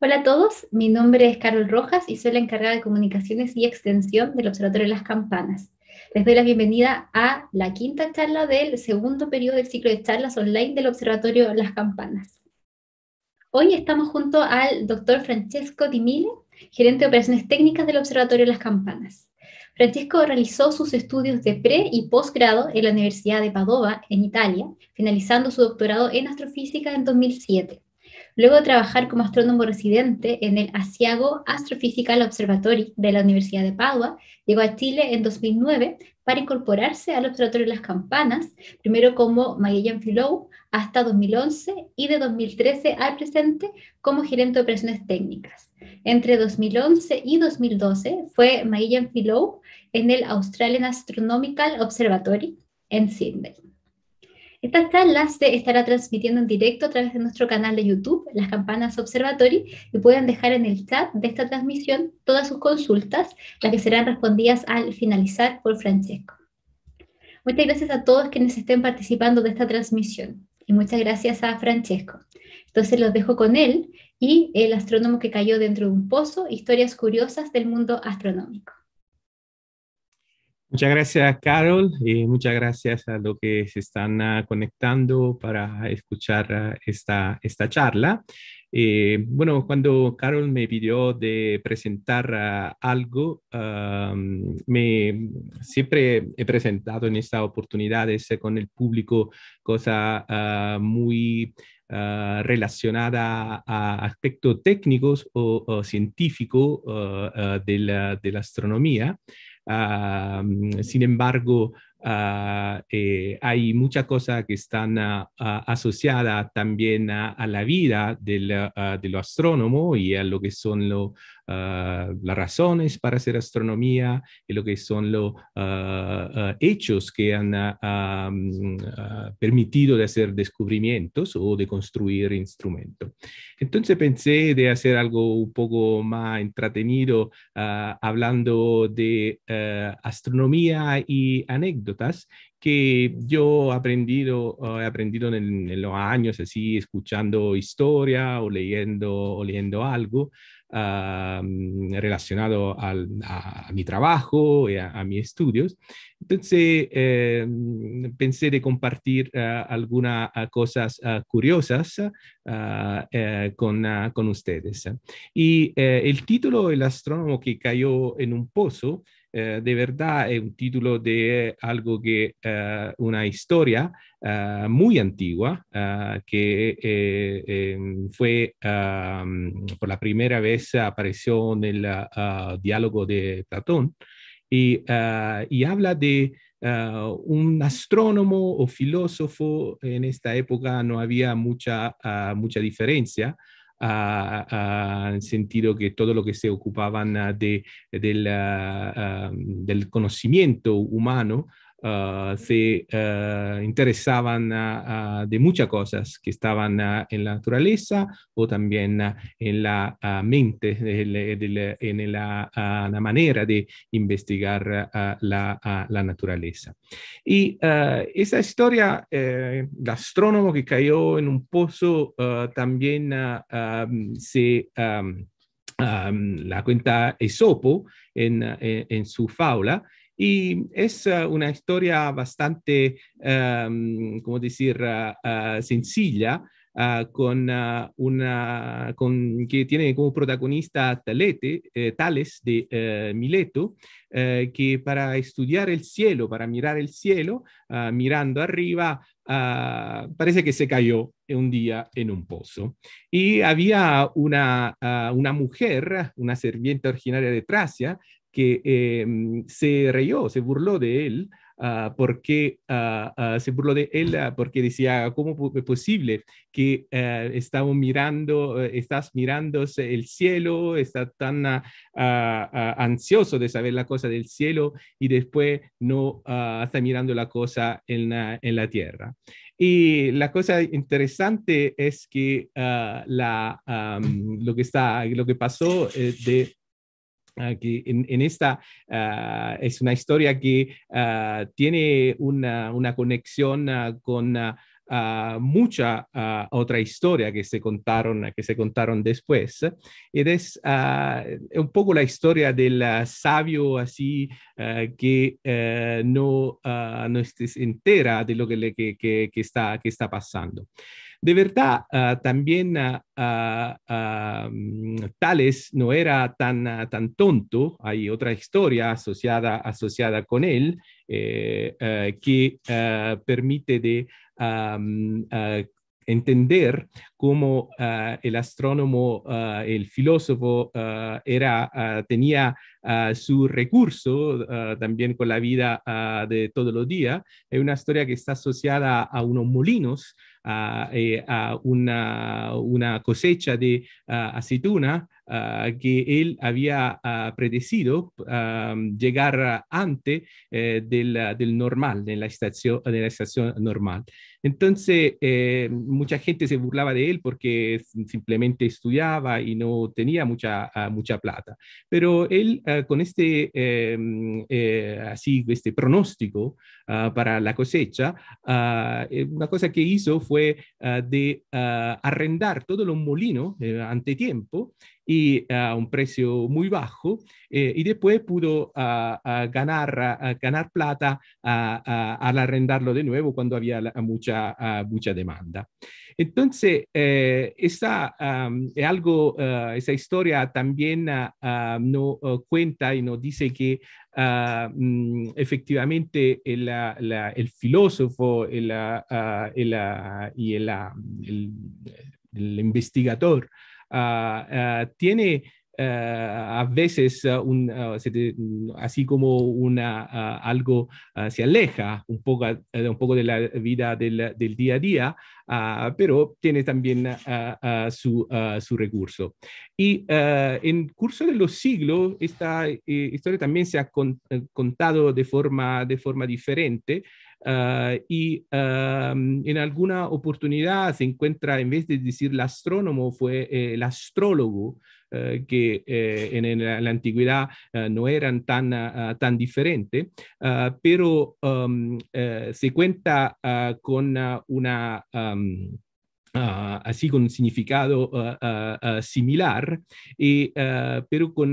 Hola a todos, mi nombre es Carol Rojas y soy la encargada de comunicaciones y extensión del Observatorio de las Campanas. Les doy la bienvenida a la quinta charla del segundo periodo del ciclo de charlas online del Observatorio Las Campanas. Hoy estamos junto al doctor Francesco Di Mille, gerente de operaciones técnicas del Observatorio Las Campanas. Francesco realizó sus estudios de pre y posgrado en la Universidad de Padova, en Italia, finalizando su doctorado en astrofísica en 2007 luego de trabajar como astrónomo residente en el Asiago Astrophysical Observatory de la Universidad de Padua, llegó a Chile en 2009 para incorporarse al Observatorio de las Campanas, primero como Magellan Fellow hasta 2011 y de 2013 al presente como gerente de operaciones técnicas. Entre 2011 y 2012 fue Magellan Fellow en el Australian Astronomical Observatory en Sydney. Esta charla se estará transmitiendo en directo a través de nuestro canal de YouTube, Las Campanas Observatory, y pueden dejar en el chat de esta transmisión todas sus consultas, las que serán respondidas al finalizar por Francesco. Muchas gracias a todos quienes estén participando de esta transmisión y muchas gracias a Francesco. Entonces los dejo con él y el astrónomo que cayó dentro de un pozo, historias curiosas del mundo astronómico. Muchas gracias, Carol, y muchas gracias a los que se están ah, conectando para escuchar ah, esta, esta charla. Eh, bueno, cuando Carol me pidió de presentar ah, algo, me, siempre he presentado en estas oportunidades con el público cosa muy relacionada a aspectos técnicos o, científicos de, de, la, astronomía. Ah, mm, sin embargo, ah, eh, hay muchas cosas que están ah, asociadas también a, la vida del, del astrónomo y a lo que son los Ah, las razones para hacer astronomía y lo que son los ah, ah, hechos que han mm, permitido de hacer descubrimientos o de construir instrumentos. Entonces pensé de hacer algo un poco más entretenido hablando de astronomía y anécdotas que yo he aprendido, he aprendido en, los años así, escuchando historia o leyendo, o leyendo algo, relacionado a, mi trabajo y a, mis estudios. Entonces, em, pensé de compartir eh, algunas ah, cosas ah, curiosas ah, eh, con, con, ustedes. Y eh, el título, El astrónomo que cayó en un pozo, eh, de verdad es un título de algo que, eh, una historia eh, muy antigua, que em, fue, por la primera vez apareció en el diálogo de Platón, y, habla de un astrónomo o filósofo en esta época no había mucha, mucha diferencia en sentido que todo lo que se ocupaban de, del, conocimiento humano Ah, se ah, interesaban de muchas cosas que estaban ah, en la naturaleza o también en la mente, en la, manera de investigar la, naturaleza. Y esa historia, el eh, astrónomo que cayó en un pozo también se... la cuenta Esopo en, en su faula y es eh, una historia bastante, em, como decir?, ah, ah, sencilla. Ah, con una que tiene como protagonista Talete, eh, Tales de eh, Mileto, que para estudiar el cielo, para mirar el cielo, mirando arriba, parece que se cayó un día en un pozo. Y había una, una mujer, una serviente originaria de Tracia, que em, se reyó, se burló de él, ah, porque ah, ah, se burló de él porque decía, ¿cómo es posible que estamos mirando, eh, estás mirando el cielo, estás tan ansioso de saber la cosa del cielo y después no estás mirando la cosa en la, tierra? Y la cosa interesante es que lo, que está, lo que pasó eh, de que en, esta ah, es una historia que ah, tiene una, conexión ah, con mucha otra historia que se contaron, que se contaron después. es un poco la historia del sabio así que eh, no, no se entera de lo que, que está pasando. De verdad, ah, también ah, ah, mm, Tales no era tan, tan tonto, hay otra historia asociada, asociada con él eh, que permite de mm, entender cómo el astrónomo, el filósofo, era, tenía su recurso también con la vida de todos los días. hay una historia que está asociada a unos molinos a, eh, una, cosecha de ah, aceituna ah, que él había ah, predecido llegar antes eh, del, normal, en la estación, de la estación normal. Entonces, eh, mucha gente se burlaba de él porque simplemente estudiaba y no tenía mucha, ah, mucha plata. Pero él, ah, con este, eh, mm, eh, así, este pronóstico ah, para la cosecha, una cosa que hizo fue de arrendar todos los molinos ante tiempo y a un precio muy bajo y después pudo ganar, ganar plata al arrendarlo de nuevo cuando había mucha Ah, mucha, demanda. Entonces, eh, esa, algo, ah, esa historia también nos ah, no cuenta y nos dice que mm, efectivamente eh, el, filósofo eh, y el, investigador tiene eh, a veces eh, eh, así como una, algo se aleja un poco, un poco de la vida del, del día a día, ah, pero tiene también su, su, recurso. Y en curso de los siglos, esta historia también se ha contado de forma, de forma diferente. y en alguna oportunidad se encuentra, en vez de decir el astrónomo, fue el astrólogo, eh, que eh, en, la, antigüedad eh, no eran tan, ah, ah, tan diferentes, ah, pero um, se cuenta con una... Ah, así con un significado ah, ah, similar, eh, pero, con,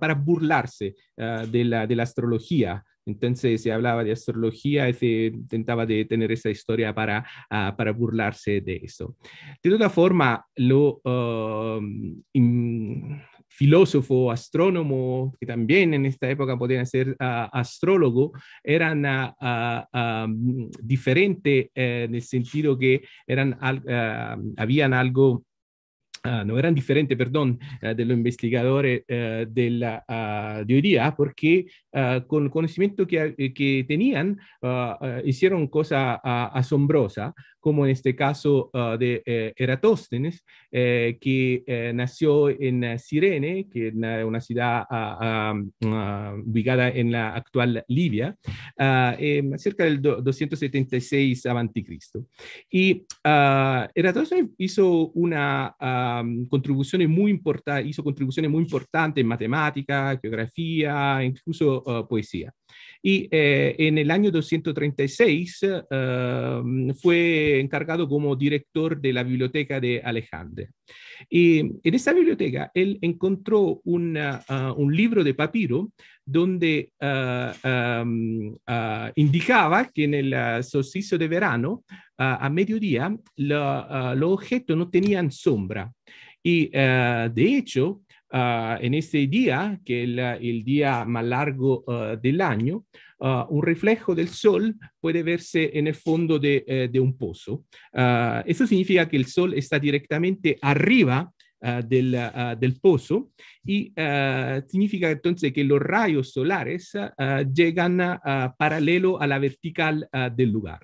para burlarse de, la, astrología. Entonces se hablaba de astrología y se intentaba de tener esa historia para, burlarse de eso. De toda forma, lo, mm, filósofo, astrónomo, que también en esta época podían ser ah, astrólogo, eran ah, ah, diferentes eh, en el sentido que eran, habían algo no eran diferentes, perdón, de los investigadores eh, de la hoy día, porque con el conocimiento que eh, tenían, hicieron cosas asombrosas, como en este caso ah, de eh, Eratóstenes, eh, que eh, nació en Sirene, que es una ciudad ah, ah, ubicada en la actual Libia, em, cerca del 276 a.C. Y Eratóstenes hizo una contribución muy importante, hizo contribuciones muy importantes en matemática, geografía, incluso poesía. Y eh, en el año 236 um, fue encargado como director de la biblioteca de Alejandro. Y en esa biblioteca él encontró uh, un libro de papiro donde uh, um, uh, indicaba que en el solsticio de verano, a mediodía, los objetos no tenían sombra. Y de hecho, Ah, en este día, que es el, día más largo ah, del año, ah, un reflejo del sol puede verse en el fondo de, eh, un pozo. eso significa que el sol está directamente arriba del, pozo y significa entonces que los rayos solares llegan paralelo a la vertical del lugar.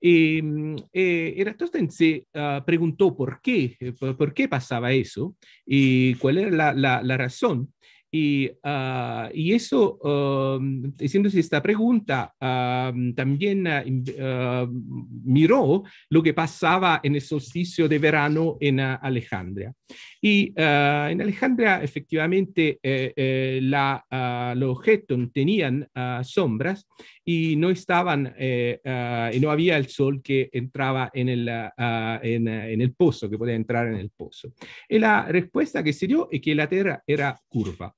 Y eh, mm, eh, Eratóstenes se ah, preguntó por qué, eh, por, qué pasaba eso y cuál era la, razón. Y, ah, eso, uh, esta pregunta, también ah, miró lo que pasaba en el solsticio de verano en Alejandría. Y en Alejandría, efectivamente, eh, la, los objetos tenían sombras y no estaban, eh, ah, y no había el sol que entraba en el, ah, ah, en, el pozo, que podía entrar en el pozo. Y la respuesta que se dio es que la Tierra era curva.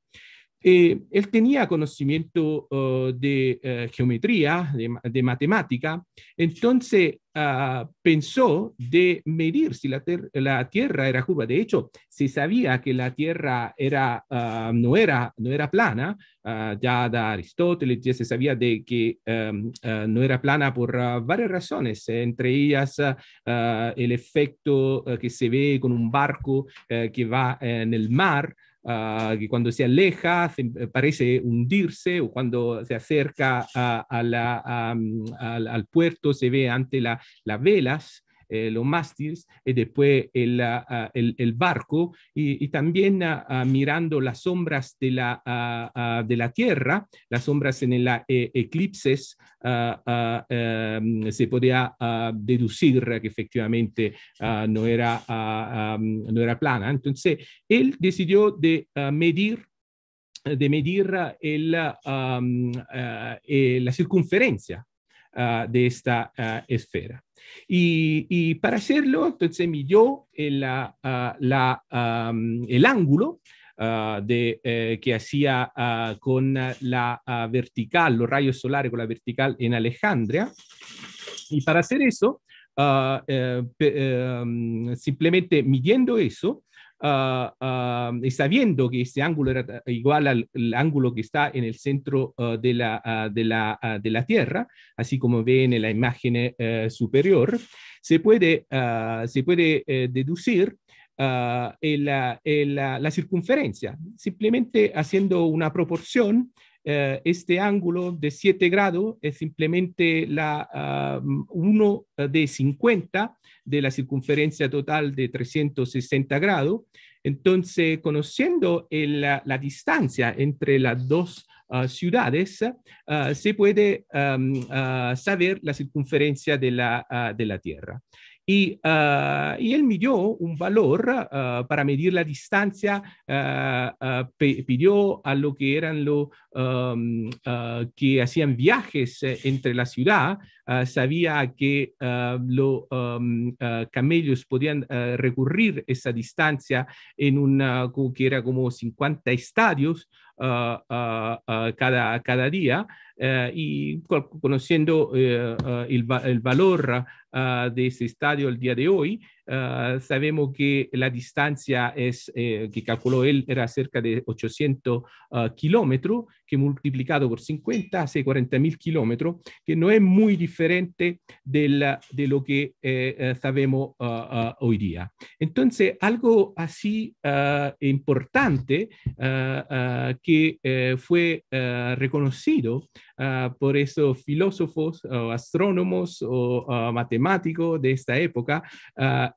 Eh, él tenía conocimiento oh, de eh, geometría, de, matemática, entonces ah, pensó de medir si la, Tierra era curva. De hecho, se sabía que la Tierra era, ah, no, era, plana, ah, ya de Aristóteles ya se sabía de que em, no era plana por varias razones, entre ellas el efecto que se ve con un barco eh, que va en el mar. Ah, que cuando se aleja eh, parece hundirse o cuando se acerca mm, al, al, puerto se ve ante la, las velas. Eh, los mástiles, y eh, después eh, ah, el, barco, y, también ah, ah, mirando las sombras de la, Tierra, las sombras en el e, eclipses, em, se podía deducir que efectivamente no, era, no era plana. Entonces, él decidió de medir de medir la circunferencia de esta esfera. Y, para hacerlo, entonces midió el, ah, el ángulo ah, de, eh, que hacía ah, con la vertical, los rayos solares con la vertical en Alejandría. Y para hacer eso, eh, eh, simplemente midiendo eso, Ah, ah, sabiendo que este ángulo era igual al ángulo que está en el centro ah, de la, de, la, Tierra, así como ve en la imagen eh, superior, se puede, se puede eh, deducir la, la, circunferencia, simplemente haciendo una proporción eh, este ángulo de 7 grados es simplemente la 1 ah, de 50 de la circunferencia total de 360 grados. Entonces, conociendo la, distancia entre las dos ah, ciudades, ah, se puede saber la circunferencia de la Tierra. Ah, y, él midió un valor ah, para medir la distancia, ah, pidió a lo que eran los que hacían viajes eh, entre la ciudad Ah, sabía que ah, los ah, camellos podían recurrir esa distancia en una que era como 50 estadios cada, cada día y conociendo eh, el, el, valor de ese estadio el día de hoy, Ah, sabemos que la distancia es, eh, que calculó él era cerca de 800 ah, kilómetros, que multiplicado por 50 hace 40 mil kilómetros, que no es muy diferente de, lo que eh, eh, sabemos ah, hoy día. Entonces, algo así importante que fue reconocido por esos filósofos, astrónomos o matemáticos de esta época,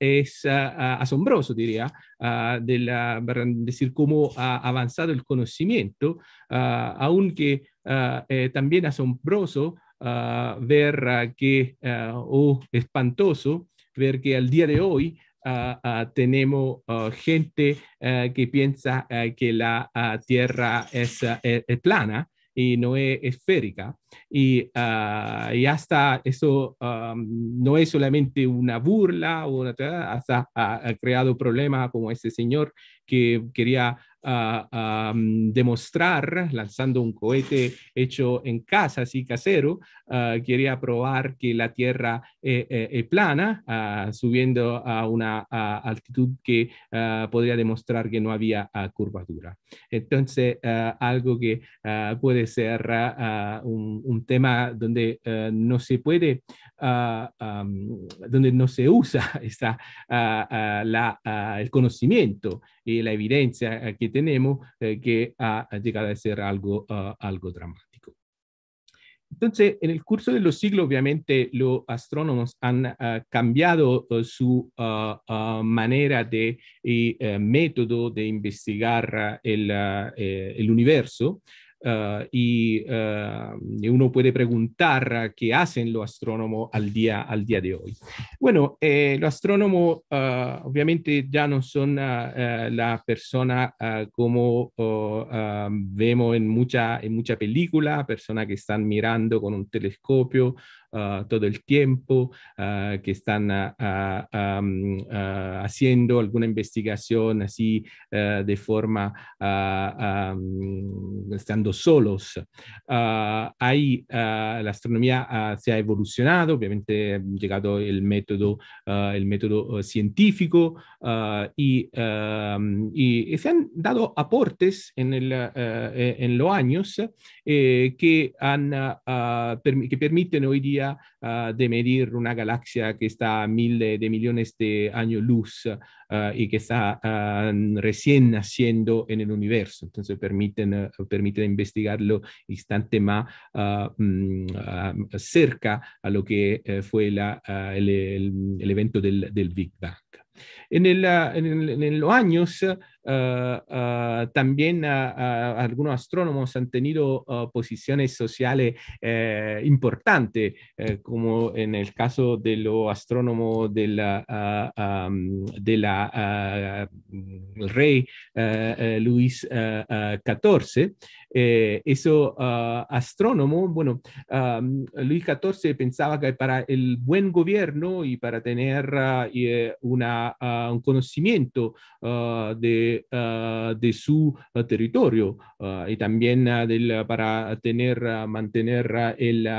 es ah, ah, asombroso, diría, ah, de decir cómo ha avanzado el conocimiento, aunque eh, también asombroso ver que, o espantoso, ver que al día de hoy tenemos gente que piensa que la Tierra es, eh, plana y no es esférica. Y, ah, hasta eso ah, no es solamente una burla, o hasta ha, ha creado problemas como este señor que quería a, mm, demostrar, lanzando un cohete hecho en casa, así casero, ah, quería probar que la Tierra eh, eh, es plana, ah, subiendo a una altitud que ah, podría demostrar que no había curvatura. Entonces, algo que puede ser un, tema donde no se puede, donde no se usa el conocimiento y la evidencia que tenemos eh, que ha llegado a ser algo, ah, algo dramático. Entonces, en el curso de los siglos, obviamente, los astrónomos han ah, cambiado ah, su manera de y eh, método de investigar el, eh, el, universo Ah, y, ah, uno puede preguntar qué hacen los astrónomos al día, al día de hoy. Bueno, eh, los astrónomos ah, obviamente ya no son la persona como oh, vemos en mucha, en mucha película, personas que están mirando con un telescopio Ah, todo el tiempo, ah, que están mm, ah, haciendo alguna investigación así de forma, mm, estando solos. ahí la astronomía se ha evolucionado, obviamente ha llegado el método, el método oh, científico mm, y, se han dado aportes en, eh, los años eh, que, han, que permiten hoy día Ah, de medir una galaxia que está a miles de, millones de años luz ah, y que está ah, recién naciendo en el universo. Entonces permiten, investigarlo instante más mm, cerca a lo que eh, fue el, evento del, Big Bang. en los años... Eh, eh, también eh, algunos astrónomos han tenido posiciones sociales importantes, como en el caso de astrónomo del de rey Luis XIV. Eh, eso ah, astrónomo, bueno, ah, Luis XIV pensaba que para el buen gobierno y para tener ah, eh, una, un conocimiento de, su territorio y también para tener, mm, mantener, el,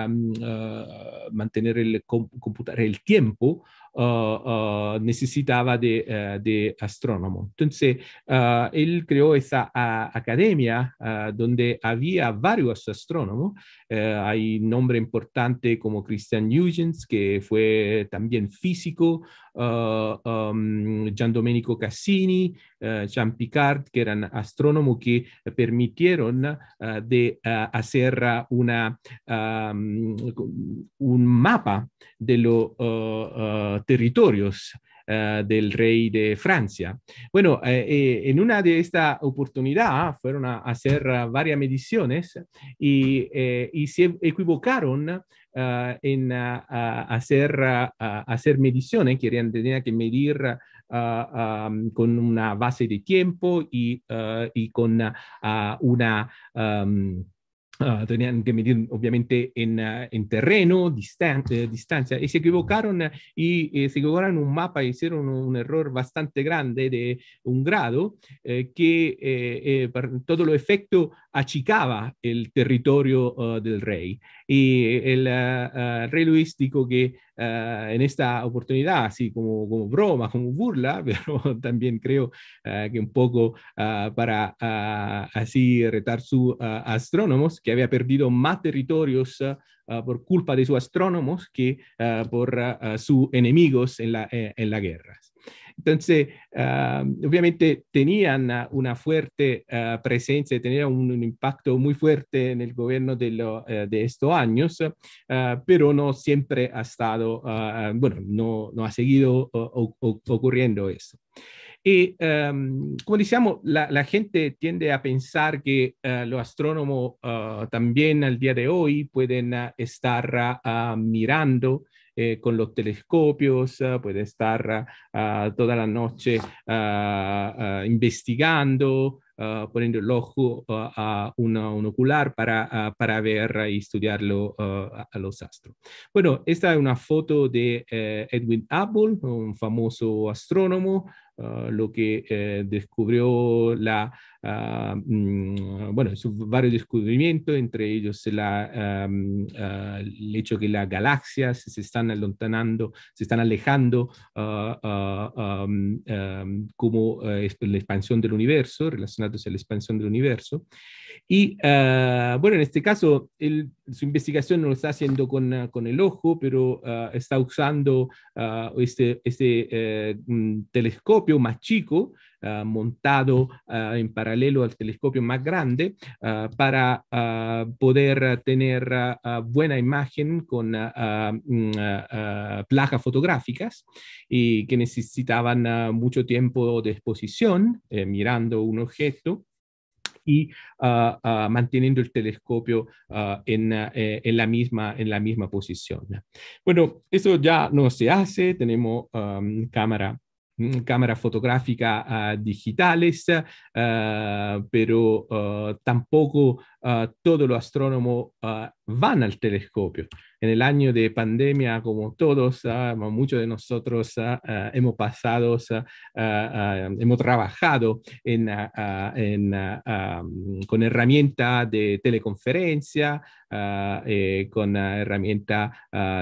mantener el tiempo, eh, eh, necesitaba de, eh, de, astrónomo. Entonces, él creó esa academia donde había varios astrónomos. hay nombre importante como Christian Huygens, que fue también físico, em, Gian Domenico Cassini, Jean Picard, que eran astrónomos que permitieron de hacer una, em, un mapa de lo territorios eh, del rey de Francia. Bueno, eh, eh, en una de estas oportunidades fueron a hacer varias mediciones y, se equivocaron en hacer, mediciones, querían tener que medir con una base de tiempo y, con una um, Ah, tenían que medir obviamente en, ah, terreno, distante eh, distancia, y se equivocaron ah, y eh, se equivocaron un mapa, hicieron un, error bastante grande de un grado, eh, que para todo lo efecto achicaba el territorio uh, del rey. Y el uh, uh, rey Luis dijo que en esta oportunidad, así como, como broma, como burla, pero también creo que un poco para así retar sus astrónomos, que había perdido más territorios por culpa de sus astrónomos que por sus enemigos en, la, eh, en entonces, ah, obviamente tenían una fuerte ah, presencia, tenían un, impacto muy fuerte en el gobierno de, eh, estos años, ah, pero no siempre ha estado, bueno, no, no, ha seguido ocurriendo eso. Y em, como decíamos, la, gente tiende a pensar que los astrónomos también al día de hoy pueden estar mirando eh, con los telescopios, ah, puede estar ah, ah, toda la noche investigando, poniendo el ojo a un ocular para, ver y estudiar a, los astros. Bueno, esta es una foto de eh, Edwin Hubble, un famoso astrónomo, lo que eh, descubrió la Mm, bueno, varios descubrimientos, entre ellos la, ah, el hecho que las galaxias se están alontanando, se están alejando ah, ah, como eh, la expansión del universo, relacionados a la expansión del universo. Y bueno, en este caso, su investigación no lo está haciendo con, el ojo, pero está usando este, este eh, mm, telescopio más chico Ah, montado ah, en paralelo al telescopio más grande ah, para poder tener buena imagen con mm, placas fotográficas y que necesitaban mucho tiempo de exposición eh, mirando un objeto y manteniendo el telescopio eh, en, la misma, en la misma posición. Bueno, eso ya no se hace, tenemos cámara Mm, cámara fotográfica ah, digitales, ah, pero ah, tampoco todos los astrónomos van al telescopio. En el año de pandemia, como todos, muchos de nosotros hemos pasado, hemos trabajado en, con herramienta de teleconferencia, eh, con herramienta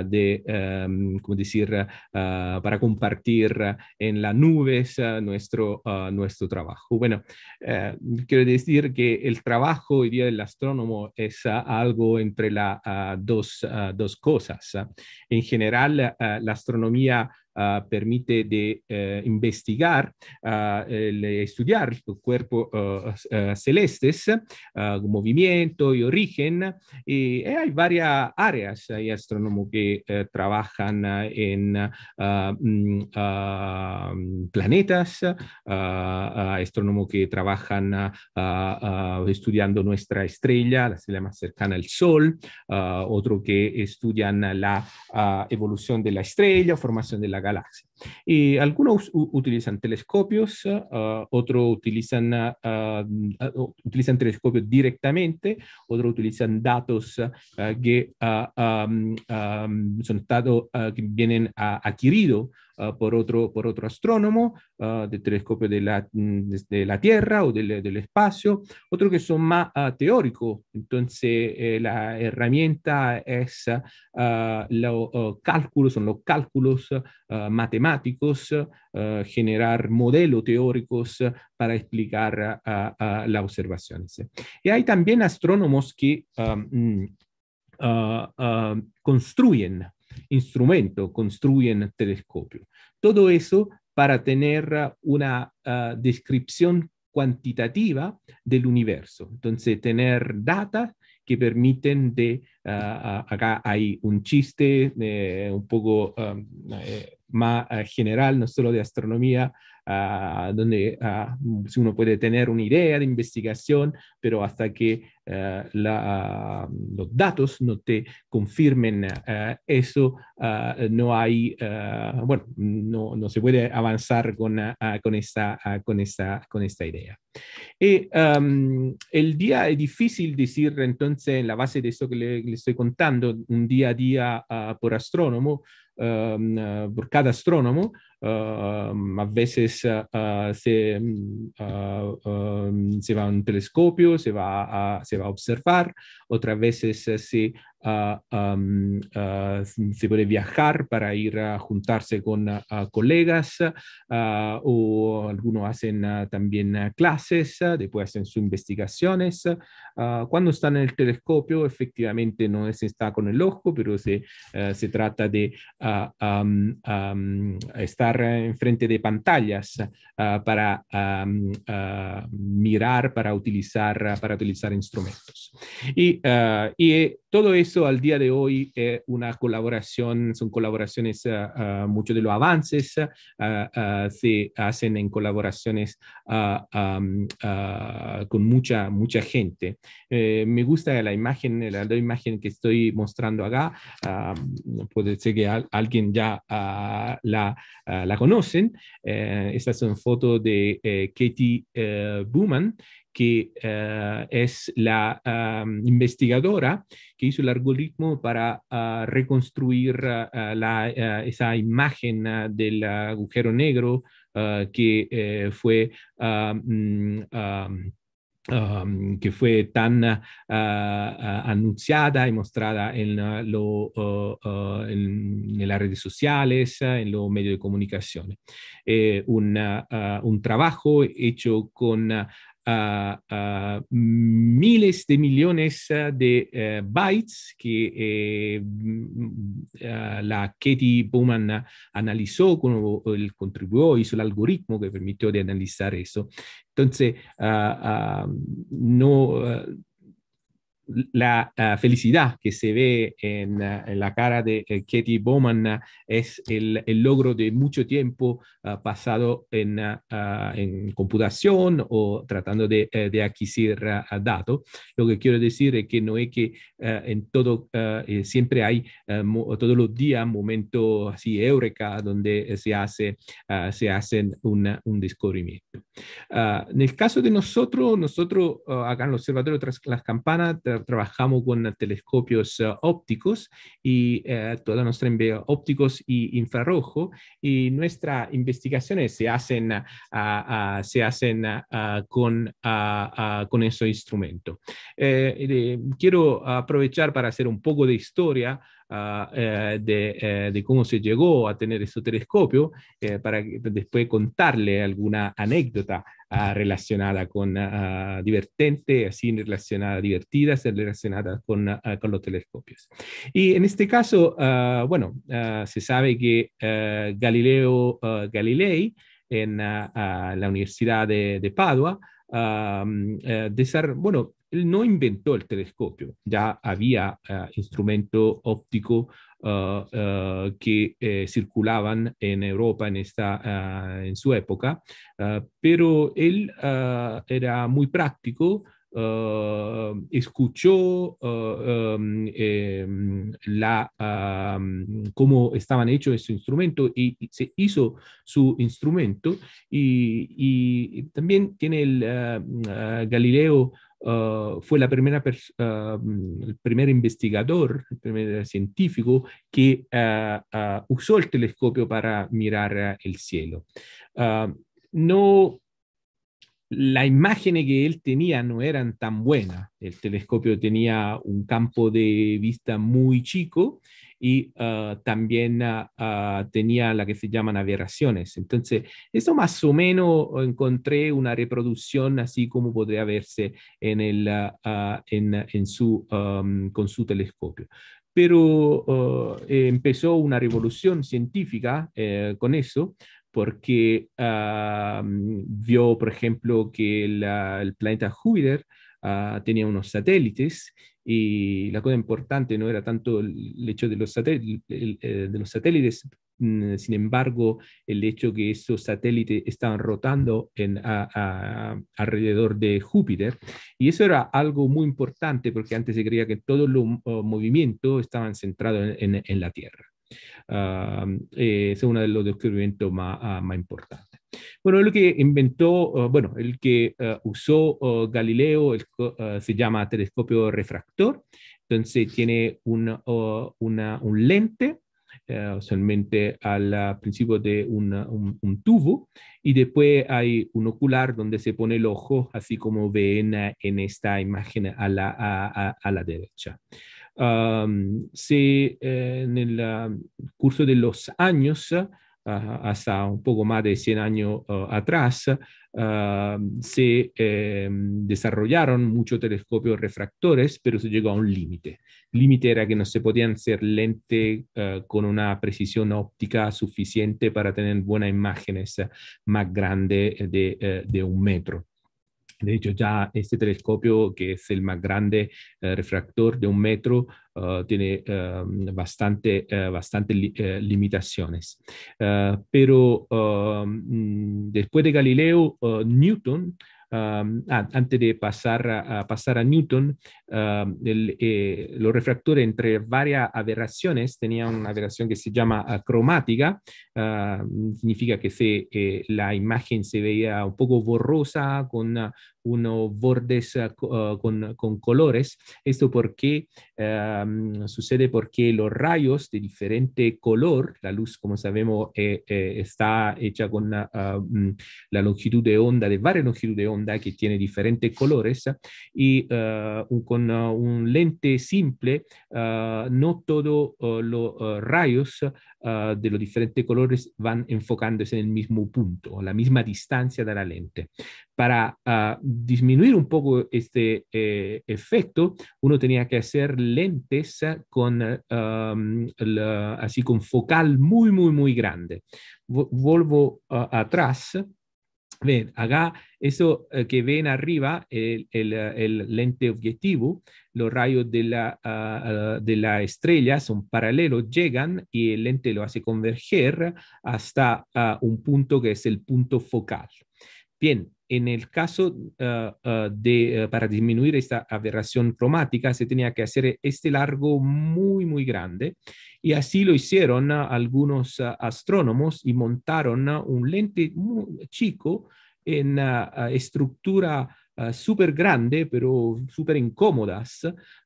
de, um, decir?, para compartir en las nubes nuestro, nuestro trabajo. Bueno, eh, quiero decir que el trabajo hoy día de las astrónomo es ah, algo entre las ah, dos, ah, dos, cosas. En general, la astronomía Ah, permite de eh, investigar, ah, eh, estudiar cuerpos oh, ah, celestes, movimiento y origen. Y eh, hay varias áreas, hay astrónomos que trabajan en mm, planetas, astrónomos que trabajan estudiando nuestra estrella, la estrella más cercana al Sol, otros que estudian la evolución de la estrella, formación de la galaxia. Y algunos utilizan telescopios, eh, eh, otros utilizan, eh, utilizan telescopios directamente, otros utilizan datos que, um, um, son datos que vienen adquiridos Ah, por, otro, por otro astrónomo, uh, de telescopio de la, mm, Tierra o del, espacio, otro que son más ah, teóricos. Entonces, eh, la herramienta es los oh, cálculos, son los cálculos matemáticos, generar modelos teóricos para explicar las observaciones. Y hay también astrónomos que mm, construyen instrumento, construyen telescopio. Todo eso para tener ah, una ah, descripción cuantitativa del universo. Entonces, tener data que permiten de acá hay un chiste un poco más um, eh, eh, general, no solo de astronomía, ah, donde ah, uno puede tener una idea de investigación, pero hasta que eh, ah, los datos no te confirmen eso, no hay, bueno, no, se puede avanzar con, con, esta, con, esta, con esta idea. Um, el día es difícil decir entonces en la base de eso que le le estoy contando un dia a dia uh, eh, por astrónomo, um, ehm, eh, por cada astrónomo, Eh, a veces eh, eh, mm, se, va a un telescopio, se va a, se va a observar, otras veces se, em, se puede viajar para ir a juntarse con colegas o algunos hacen también clases, después hacen sus investigaciones. cuando están en el telescopio, efectivamente no se está con el ojo, pero se, trata de em, em, estar eh, en frente de pantallas ah, para ah, mirar, para utilizar, ah, para utilizar instrumentos. Y, eh, todo eso al día de hoy es eh, una colaboración, son colaboraciones, muchos de los avances se hacen en colaboraciones con mucha, mucha gente. me gusta la imagen, la, imagen que estoy mostrando acá. puede ser que alguien ya la, la conocen. Eh, estas esta es una foto de eh, Katie eh, Buman, que es la investigadora que hizo el algoritmo para ah, reconstruir ah, ah, la, esa imagen del agujero negro que fue mm, Um, que fue tan ah, ah, anunciada y mostrada en, lo, uh, uh, las redes sociales, ah, en los medios de comunicación. Eh, un trabajo hecho con a, miles de millones eh, de eh, bytes que eh, mm, mm, la Katie Bowman analizó, con el contribuyó, hizo el algoritmo que permitió de analizar eso. Entonces, ah, ah, no la felicidad que se ve en, la cara de eh, Katie Bowman eh, es el, logro de mucho tiempo ah, pasado ah, ah, en, computación o tratando de, eh, de adquirir datos. Lo que quiero decir es que no es que en todo siempre hay todos los días momentos así eureka donde se, hace, se hacen un descubrimiento. en el caso de nosotros, nosotros acá en el Observatorio tras las campanas, trabajamos con telescopios eh, ópticos y eh, toda nuestra ópticos y infrarrojo y nuestras investigaciones se hacen, ah, ah, se hacen ah, con, con esos instrumentos. Eh, quiero aprovechar para hacer un poco de historia eh, de, eh, de, cómo se llegó a tener ese telescopio, eh, para después contarle alguna anécdota ah, relacionada con ah, divertente, así relacionada, divertida, relacionada con, ah, con, los telescopios. Y en este caso, bueno, se sabe que Galileo Galilei en la Universidad de, de Padua, mm, bueno, él no inventó el telescopio, ya había ah, instrumento óptico ah, ah, que eh, circulaban en Europa en, esta, en su época, pero él era muy práctico, escuchó um, em, la, um, cómo estaban hechos esos instrumentos y, se hizo su instrumento y, y también tiene el Galileo Ah, fue la primera ah, mm, el primer investigador, el primer eh, científico que ah, usó el telescopio para mirar el cielo. no, la imagen que él tenía no eran tan buenas. El telescopio tenía un campo de vista muy chico y ah, también ah, ah, tenía la que se llaman aberraciones. Entonces, eso más o menos encontré una reproducción así como podría verse en, el, en, en su, con su telescopio pero empezó una revolución científica eh, con eso porque vio, por ejemplo, que el planeta Júpiter tenía unos satélites y la cosa importante no era tanto el hecho de los, satélites, eh, de los satélites mm, sin embargo, el hecho que esos satélites estaban rotando en, alrededor de Júpiter. Y eso era algo muy importante porque antes se creía que todos los uh, movimientos estaban centrados en, la Tierra. Ah, eh, es uno de los descubrimientos más, ah, más importantes. Bueno, lo que inventó, eh, bueno, el que eh, usó eh, Galileo se llama telescopio refractor, entonces tiene una, un lente solamente al principio de un, un, tubo y después hay un ocular donde se pone el ojo, así como ven en esta imagen a la, a, a, la derecha. Um, se, en el um, curso de los años eh, hasta un poco más de 100 años eh, atrás, eh, se desarrollaron muchos telescopios refractores, pero se llegó a un límite. El límite era que no se podían hacer lentes con una precisión óptica suficiente para tener buenas imágenes más grandes de un metro. De hecho, ya este telescopio, que es el más grande eh, refractor de un metro, eh, tiene eh, bastante, bastante limitaciones. pero um, después de Galileo, Newton um, antes de pasar a, pasar a Newton, um, los refractores entre varias aberraciones tenían una aberración que se llama cromática, significa que se, la imagen se veía un poco borrosa, con, unos bordes ah, con, colores. Esto porque sucede porque los rayos de diferente color, la luz, como sabemos, eh, eh, está hecha con ah, mm, la longitud de onda, de varias longitudes de onda que tiene diferentes colores, ah, y con un lente simple, no todos los rayos Ah, de los diferentes colores van enfocándose en el mismo punto, la misma distancia de la lente. Para ah, disminuir un poco este eh, efecto, uno tenía que hacer lentes con, ah, um, así con focal muy, muy, muy grande. Volvo atrás Ven, acá eso eh, que ven arriba, el, lente objetivo, los rayos ah, ah, de la, estrella son paralelos, llegan y el lente lo hace converger hasta ah, un punto que es el punto focal. Bien, en el caso ah, ah, de, eh, para disminuir esta aberración cromática, se tenía que hacer este largo muy, muy grande. Y así lo hicieron ah, algunos astrónomos y montaron un lente chico en estructura eh, super súper grande, pero súper incómodas,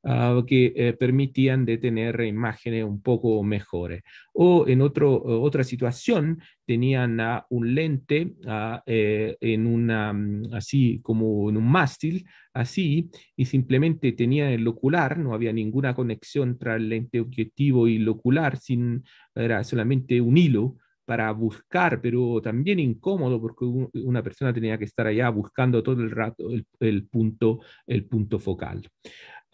ah, que eh, permitían de tener imágenes un poco mejores. O en otro, eh, otra situación, tenían un lente ah, en una, mm, así como en un mástil, así, y simplemente tenían el ocular, no había ninguna conexión entre el lente objetivo y el ocular, sin, era solamente un hilo para buscar, pero también incómodo porque una persona tenía que estar allá buscando todo el rato el, punto, el punto focal.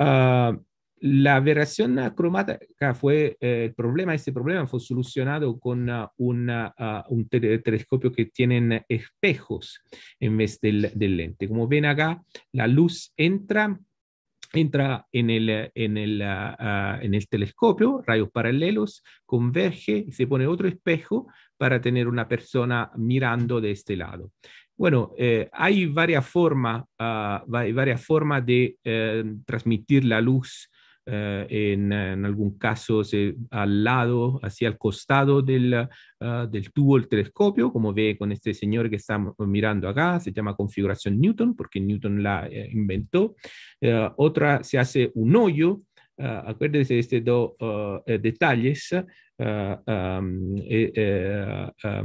Ah, la aberración cromática fue eh, el problema, ese problema fue solucionado con ah, ah, un telescopio que tienen espejos en vez del, del, lente. Como ven acá, la luz entra entra en el, en el, ah, ah, en el telescopio, rayos paralelos, converge y se pone otro espejo para tener una persona mirando de este lado. Bueno, eh, hay varias formas ah, de eh, transmitir la luz eh, en, algún caso se, al lado, hacia el costado del, ah, del tubo del telescopio, como ve con este señor que estamos mirando acá, se llama configuración Newton, porque Newton la eh, inventó. Eh, otra se hace un hoyo. Ah, acuérdense de estos dos ah, detalles eh, eh, eh,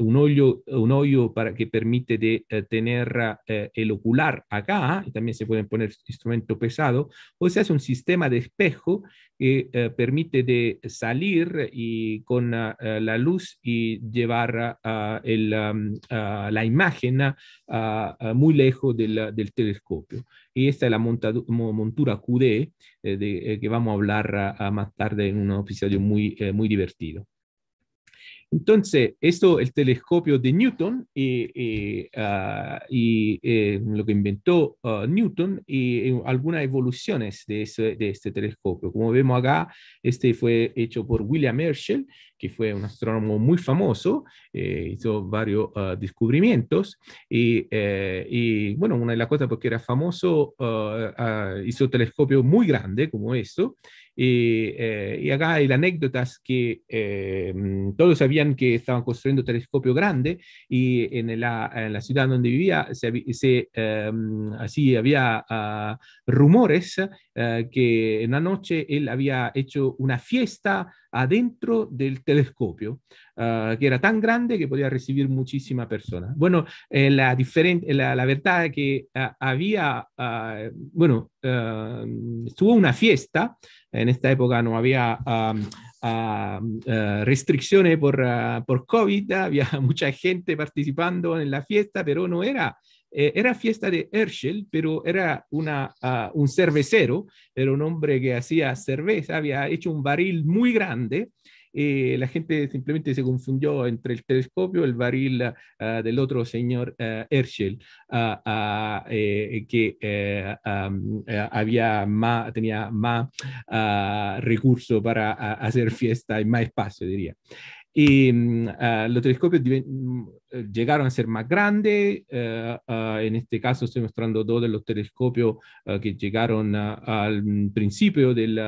un, hoyo, un para que permite de tener el ocular acá, y también se pueden poner instrumento pesado, o sea, es un sistema de espejo que eh, permite de salir y con ah, ah, la luz y llevar la imagen ah, muy lejos del, telescopio. Y esta es la montura QD eh, de, eh, que vamos a hablar más tarde en un episodio muy, muy divertido. Entonces, esto, el telescopio de Newton eh, eh, ah, y, eh, lo que inventó ah, Newton y, algunas evoluciones de, este telescopio. Como vemos acá, este fue hecho por William Herschel, que fue un astrónomo muy famoso, hizo varios ah, descubrimientos y, bueno, una de las cosas porque era famoso, hizo telescopios muy grandes como esto y, eh, y acá hay anécdotas que em, todos sabían que estaban construyendo un telescopio grande y en la, en la ciudad donde vivía se, em, así había ah, rumores eh, que en la noche él había hecho una fiesta adentro del telescopio, ah, que era tan grande que podía recibir muchísimas personas. Bueno, eh, la, la, la, verdad es que ah, había, bueno, uh, em, tuvo una fiesta, en esta época no había eh, restricciones por, eh, por, COVID, había mucha gente participando en la fiesta, pero no era eh, era fiesta de Herschel, pero era una, ah, un cervecero, era un hombre que hacía cerveza, había hecho un barril muy grande eh, la gente simplemente se confundió entre el telescopio, el barril ah, ah, del otro señor ah, Herschel, eh, que eh, había más, tenía más recursos para hacer fiesta y más espacio, diría. Y mm, ah, los telescopios mm, llegaron a ser más grandes. Ah, ah, en este caso estoy mostrando dos de los telescopios que llegaron al principio del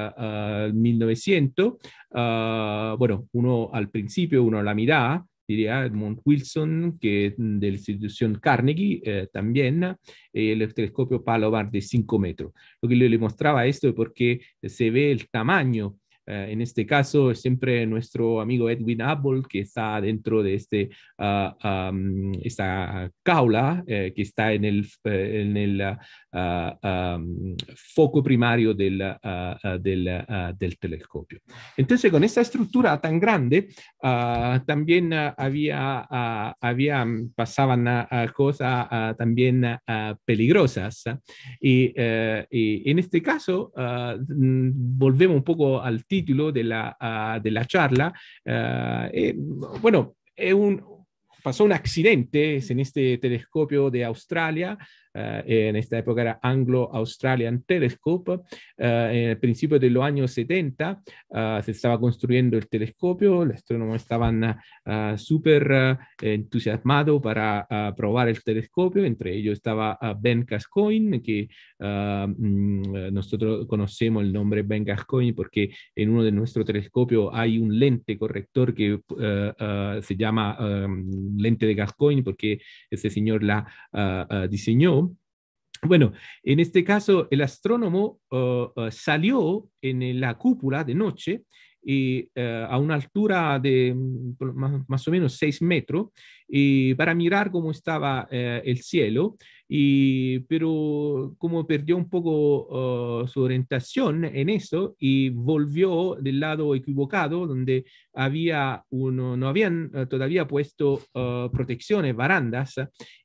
1900. bueno, uno al principio, uno a la mitad, diría Edmund Wilson, que de la institución Carnegie eh, también, y eh, el telescopio Palomar de 5 metros. Lo que le mostraba esto es porque se ve el tamaño eh, en este caso, siempre nuestro amigo Edwin Hubble que está dentro de este, ah, esta caula, eh, que está en el, eh, en ah, ah, foco primario del, del, del, telescopio. Entonces, con esta estructura tan grande, también había, había, pasaban cosas también peligrosas. Y, y, en este caso, mm, volvemos un poco al tiempo título de la, ah, de la charla. Ah, eh, bueno, es eh, un, pasó un accidente en este telescopio de Australia Ah, en esta época era Anglo-Australian Telescope. Ah, en el principio de los años 70 ah, se estaba construyendo el telescopio, los astrónomos estaban súper entusiasmados para probar el telescopio, entre ellos estaba Ben Gascoigne, que mm, nosotros conocemos el nombre Ben Gascoigne porque en uno de nuestros telescopios hay un lente corrector que se llama mm, lente de Gascoigne porque ese señor la diseñó. Bueno, en este caso, el astrónomo oh, oh, salió en la cúpula de noche eh, a una altura de mm, más, o menos 6 metros y para mirar cómo estaba eh, el cielo, pero como perdió un poco oh, su orientación en eso y volvió del lado equivocado donde había uno, no habían eh, todavía puesto oh, protecciones, barandas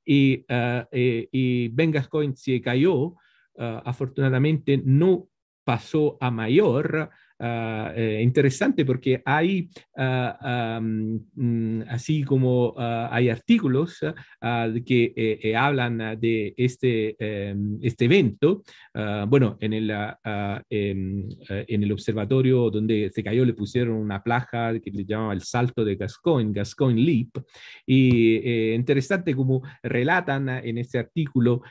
y, y, y Ben Gascoigne se cayó. afortunadamente no pasó a mayor, Ah, eh, interesante porque hay, ah, mm, así como ah, hay artículos que eh, eh, hablan de este, em, este evento, bueno, en el, em, en, el observatorio donde se cayó le pusieron una plaja que le llamaba el salto de Gascoigne, Gascoigne Leap, y interesante como relatan en este artículo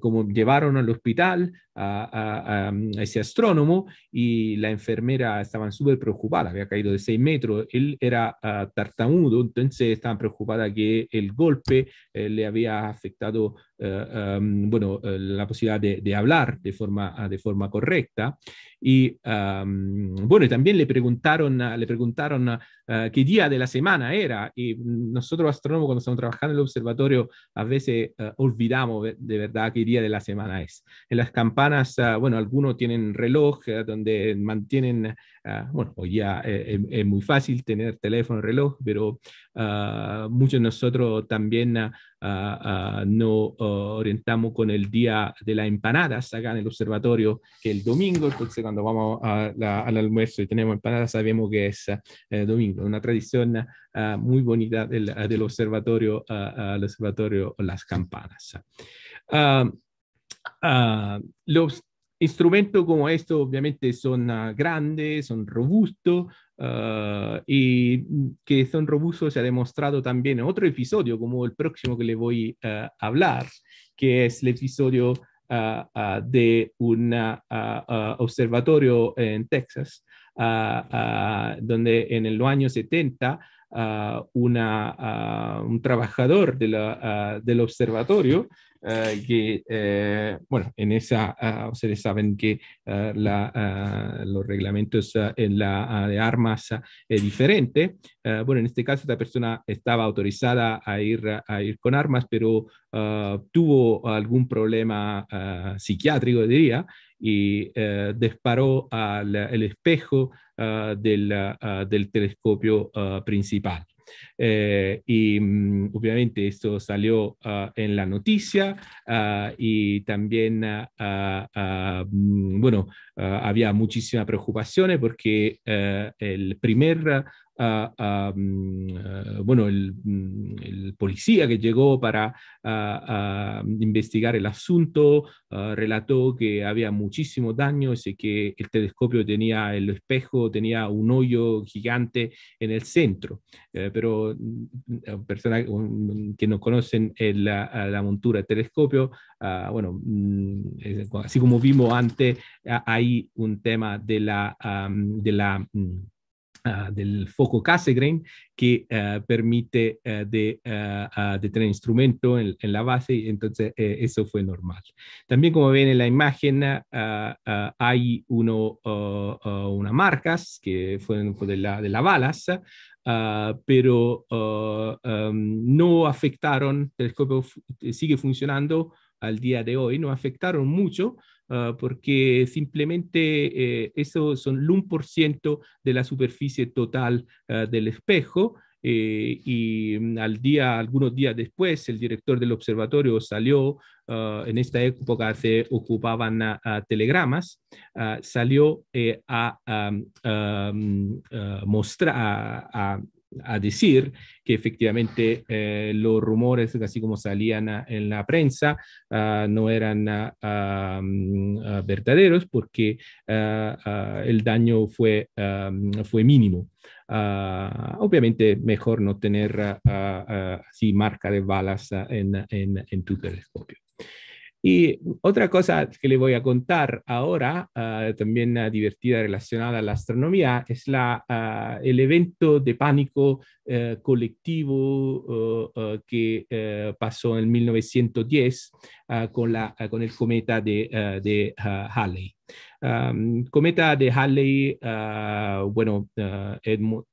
como llevaron al hospital a ese astrónomo y la enfermera estaban súper preocupada, había caído de 6 metros, él era ah, tartamudo, entonces estaban preocupada que el golpe eh, le había afectado eh, bueno, eh, la posibilidad de, hablar de forma, ah, de forma correcta. Y bueno, también le preguntaron, le preguntaron ah, qué día de la semana era. Y nosotros astrónomos cuando estamos trabajando en el observatorio a veces olvidamos de verdad qué día de la semana es. En las campanas, bueno, algunos tienen reloj donde mantienen, ah, bueno, hoy ya eh, es, muy fácil tener teléfono, reloj, pero ah, muchos de nosotros también ah, nos orientamos con el día de la empanada, acá en el observatorio, que el domingo, entonces cuando vamos al almuerzo y tenemos empanadas, sabemos que es eh, domingo, una tradición muy bonita del, del observatorio, el observatorio Las Campanas. los Instrumentos como estos obviamente son ah, grandes, son robustos ah, y que son robustos se ha demostrado también en otro episodio como el próximo que le voy ah, a hablar, que es el episodio de un observatorio en Texas, donde en el año 70 un trabajador del observatorio eh, que, eh, bueno, en esa, ah, ustedes saben que ah, ah, los reglamentos en la, de armas es diferente. bueno, en este caso esta persona estaba autorizada a ir, a ir con armas, pero tuvo algún problema psiquiátrico, diría, y eh, disparó al el espejo del, del, telescopio principal. Eh, y mm, obviamente esto salió ah, en la noticia ah, y también, ah, mm, bueno, había muchísima preocupación porque eh, el primer Mm, eh, bueno, mm, el, policía que llegó para investigar el asunto ah, relató que había muchísimo daño, y que el telescopio tenía el espejo, tenía un hoyo gigante en el centro, eh, pero mm, personas que no conocen la, montura del telescopio, ah, bueno, así como vimos antes, ah, hay un tema de la, de la Ah, del foco Cassegrain que ah, permite ah, de, tener instrumento en, la base y entonces eh, eso fue normal. También como ven en la imagen hay uno, unas marcas que fueron de, la, de las balas pero no afectaron, el telescopio sigue funcionando al día de hoy, no afectaron mucho, Ah, porque simplemente eh, eso son el 1% de la superficie total ah, del espejo. Eh, y mm, al día, algunos días después, el director del observatorio salió, ah, en esta época se ocupaban telegramas, salió a, a mostrar, a, a decir que efectivamente eh, los rumores, así como salían en la prensa, ah, no eran ah, ah, verdaderos porque el daño fue, mínimo. obviamente, mejor no tener así marca de balas en, en, en tu telescopio. Y otra cosa que le voy a contar ahora, ah, también ah, divertida relacionada a la astronomía, es ah, el evento de pánico eh, colectivo oh, oh, que eh, pasó en 1910 eh, con, la, eh, con el cometa de, eh, de Halley. El cometa de Halley, bueno,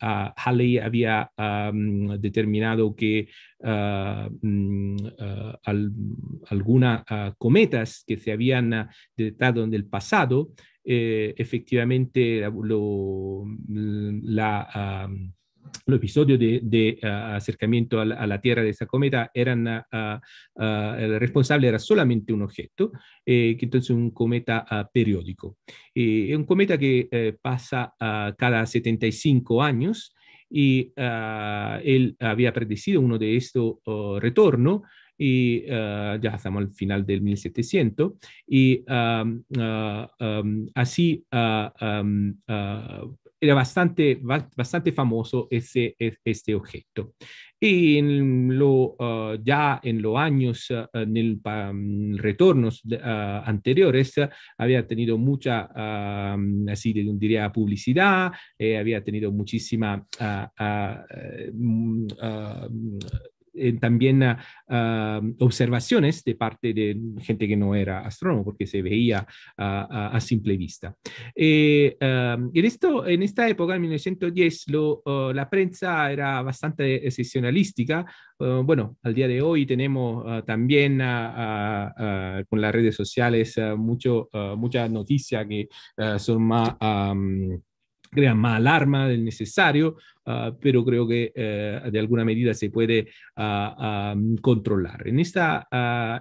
ah, Halley había determinado que mm, algunas cometas que se habían detectado en el pasado, efectivamente la los episodios de, ah, acercamiento a la, Tierra de esa cometa eran ah, ah, el responsable era solamente un objeto, eh, que entonces un cometa periódico. es eh, un cometa que eh, pasa cada 75 años y él había predecido uno de estos oh, retornos y ya estamos al final del 1700, y así era bastante, bastante famoso ese, e, este objeto. Y en lo, ah, ya en los años, ah, en los mm, retornos ah, anteriores, había tenido mucha, mm, así diría, publicidad, eh, había tenido muchísima eh, mm, también observaciones de parte de gente que no era astrónomo, porque se veía a, simple vista. Eh, en, esto, en esta época, en 1910, la prensa era bastante excepcionalística. bueno, al día de hoy tenemos ah, también con las redes sociales ah, mucho, ah, mucha noticias que son más crea más alarma del necesario, ah, pero creo que eh, de alguna medida se puede ah, ah, controlar. En esta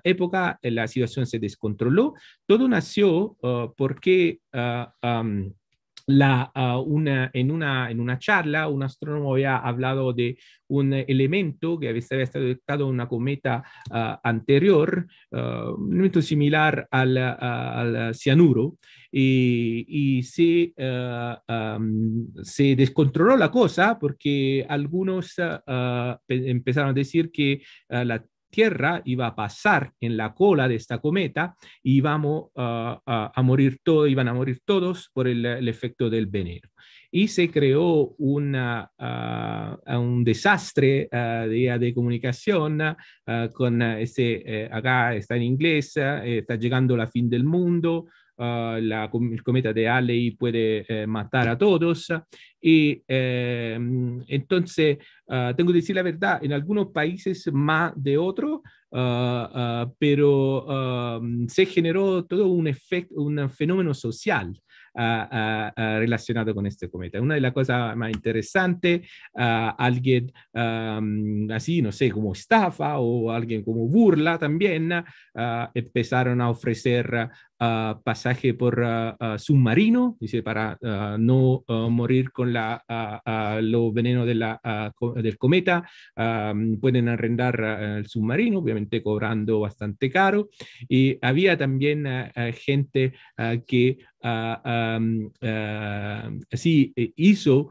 época eh, la situación se descontroló, todo nació porque... Ah, en, una, una charla, un astrónomo había hablado de un elemento que había estado detectado en una cometa ah, anterior, ah, un elemento similar al, cianuro, y, se, mm, se, descontroló la cosa porque algunos empezaron a decir que la Tierra iba a pasar en la cola de esta cometa y vamos a, morir todos, iban a morir todos por el, efecto del veneno. Y se creó un desastre de, comunicación con ese, eh, acá está en inglés, eh, está llegando la fin del mundo, Ah, la, el cometa de Halley puede eh, matar a todos. Y em, entonces, ah, tengo que decir la verdad, en algunos países más de otros, ah, pero se generó todo un, efecto, un fenómeno social. relacionado con este cometa. Una de las cosas más interesantes, alguien así, no sé, como estafa o alguien como burla también, empezaron a ofrecer pasaje por submarino, dice, para no morir con la, los venenos de la, del cometa. pueden arrendar el submarino, obviamente cobrando bastante caro. Y había también gente que así mm, hizo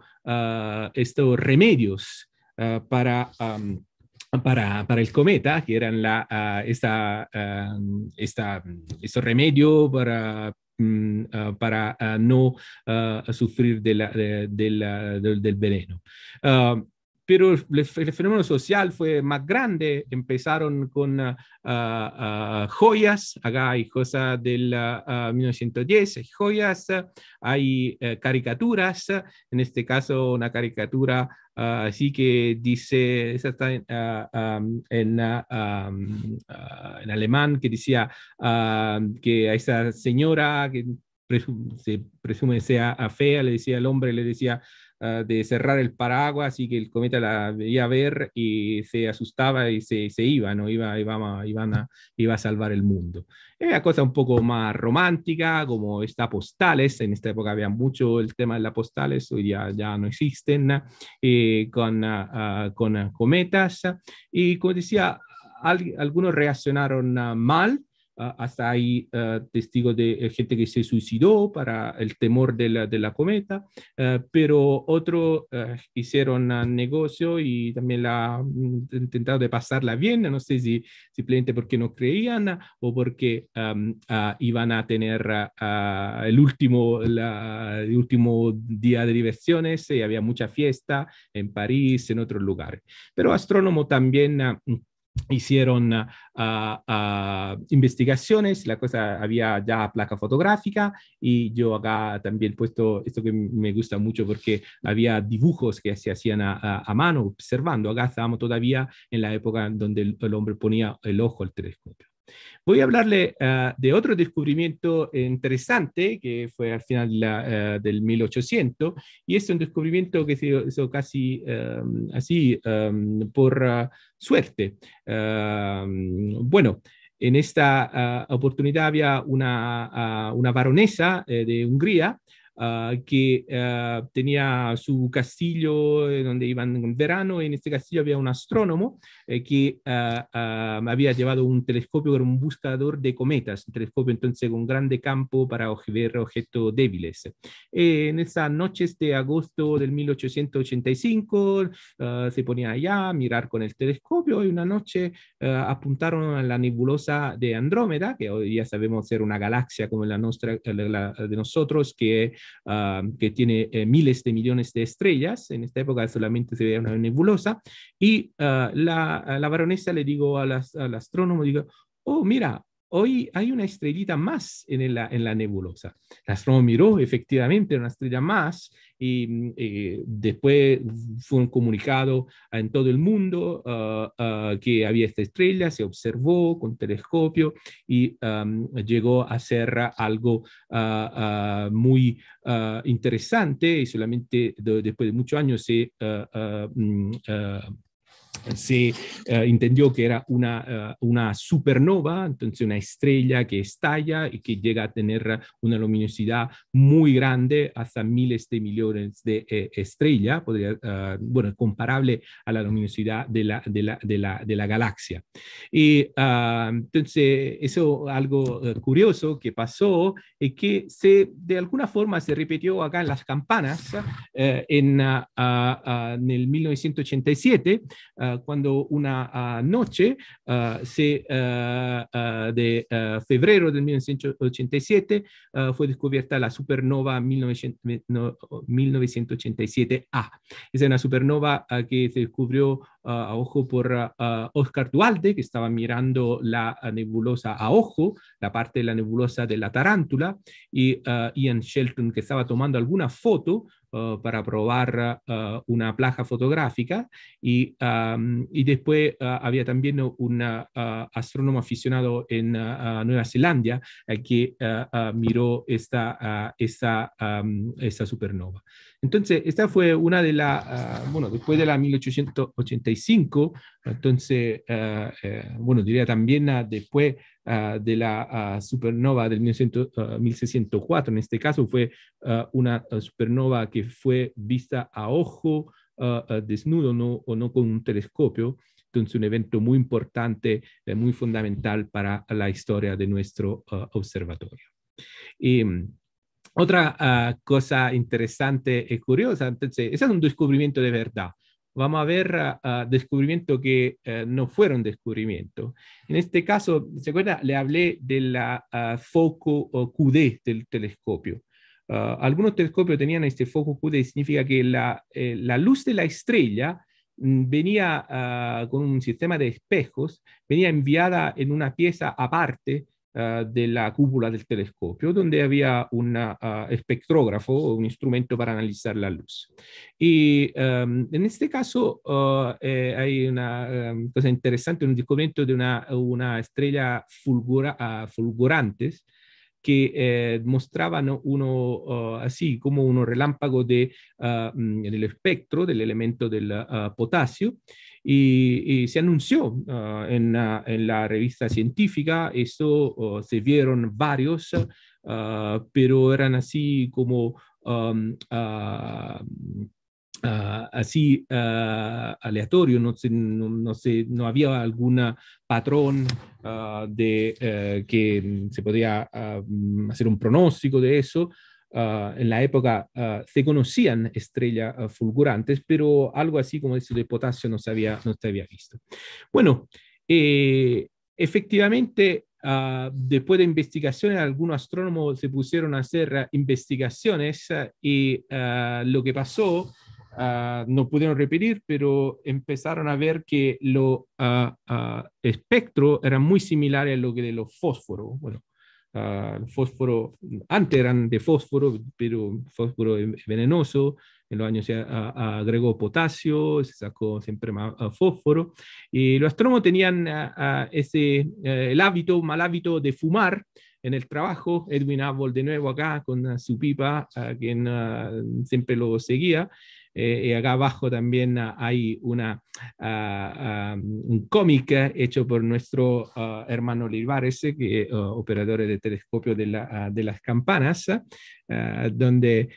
estos remedios para para, para, el cometa, que era la, ah, ah, esta, este remedio para, mm, ah, para no sufrir de del veneno pero el, fenómeno social fue más grande. Empezaron con ah, ah, ah, joyas, acá hay cosas del 1910, hay joyas, hay eh, caricaturas, en este caso una caricatura así que dice, esa está en, en, alemán, que decía que a esa señora que se presume sea fea, le decía el hombre, le decía, Ah, de cerrar el paraguas y que el cometa la veía ver y se asustaba y se, se iba, ¿no? Iba, iba, iban a, iba a salvar el mundo. Era cosa un poco más romántica, como está postales, en esta época había mucho el tema de las postales, hoy ya, ya no existen, eh, con, ah, ah, con cometas. Y como decía, algunos reaccionaron mal Ah, hasta hay ah, testigos de eh, gente que se suicidó para el temor de la, cometa, ah, pero otros hicieron negocio y también la intentaron de pasarla bien, no sé si simplemente porque no creían o porque iban a tener el, último, el último día de diversiones y eh, había mucha fiesta en París, en otros lugares. Pero astrónomo también hicieron ah, ah, investigaciones, la cosa había ya placa fotográfica y yo acá también puesto esto que me gusta mucho porque había dibujos que se hacían a, mano observando, acá estábamos todavía en la época donde el, el hombre ponía el ojo al telescopio. Voy a hablarle ah, de otro descubrimiento eh, interesante que fue al final ah, del 1800 y es un descubrimiento que se hizo casi así por ah, suerte. bueno, en esta oportunidad había una, una baronesa eh, de Hungría Ah, que ah, tenía su castillo eh, donde iban en verano. En este castillo había un astrónomo eh, que ah, había llevado un telescopio, era un buscador de cometas, un telescopio entonces con un grande campo para ver objetos débiles. Eh, en esas noches de este agosto del 1885 se ponía allá a mirar con el telescopio y una noche apuntaron a la nebulosa de Andrómeda, que hoy ya sabemos ser una galaxia como la, nuestra, de nosotros, que Ah, que tiene eh, miles de millones de estrellas, en esta época solamente se veía una nebulosa, y ah, la, la, baronesa le digo al astrónomo, digo, oh, mira, hoy hay una estrellita más en la, en la nebulosa. El miró, efectivamente, una estrella más, y eh, después fue comunicado en todo el mundo ah, ah, que había esta estrella, se observó con telescopio y llegó a ser algo ah, muy interesante y solamente después de muchos años se mm, se eh, entendió que era una, eh, una supernova, entonces una estrella que estalla y que llega a tener una luminosidad muy grande, hasta miles de millones de eh, estrellas, podría, bueno, comparable a la luminosidad de la, de la, de la, galaxia. Y ah, entonces eso algo curioso que pasó es que se, de alguna forma se repitió acá en las campanas en, ah, ah, en el 1987. Eh, cuando una eh, noche eh, se, de febrero de 1987 fue descubierta la supernova 1987A. Es una supernova que se descubrió a ojo por Oscar Dualde, que estaba mirando la nebulosa a ojo, la parte de la nebulosa de la tarántula, y Ian Shelton, que estaba tomando alguna foto uh, para probar uh, una placa fotográfica y, um, después uh, había también un astrónomo aficionado en Nueva Zelanda que miró esta, um, esta supernova. Entonces, esta fue una de las, ah, bueno, después de la 1885, entonces, ah, eh, bueno, diría también ah, después de la supernova del 1604, en este caso fue una supernova que fue vista a ojo desnudo no, o no con un telescopio. Entonces, un evento muy importante, eh, muy fundamental para la historia de nuestro observatorio. Y, otra ah, cosa interesante y eh, curiosa, entonces, ese es un descubrimiento de verdad. Vamos a ver ah, ah, descubrimientos que eh, no fueron descubrimientos. En este caso, ¿se acuerdan? Le hablé del foco QD del telescopio. algunos telescopios tenían este foco QD, significa que eh, la, luz de la estrella mm, venía con un sistema de espejos, venía enviada en una pieza aparte Ah, de la cúpula del telescopio, donde había un ah, espectrógrafo, un instrumento para analizar la luz. Y em, en este caso ah, eh, hay una em, cosa interesante, un documento de una, estrella fulgura, fulgurantes que eh, mostraban uno oh, así como un relámpago de, ah, mm, espectro del elemento del ah, potasio y, se anunció ah, en, la revista científica, eso oh, se vieron varios, pero eran así como... Um, Ah, así ah, aleatorio, no, no, había algún patrón ah, de eh, que se podía mm, hacer un pronóstico de eso. en la época se conocían estrellas fulgurantes, pero algo así como eso de potasio no se había, no se había visto. Bueno, eh, efectivamente, después de investigaciones, algunos astrónomos se pusieron a hacer investigaciones y lo que pasó Ah, no pudieron repetir, pero empezaron a ver que lo ah, ah, espectro era muy similar a lo que de los fósforos. Bueno, fósforo, antes eran de fósforo, pero fósforo venenoso, en los años se agregó potasio, se sacó siempre más fósforo, y los astrónomos tenían ese, eh, el hábito, mal hábito de fumar en el trabajo, Edwin Abel de nuevo acá con su pipa, quien siempre lo seguía, eh, eh, acá abajo también ah, hay una, ah, ah, un cómic hecho por nuestro hermano Olivares, que operador de telescopio de, la, de las campanas, donde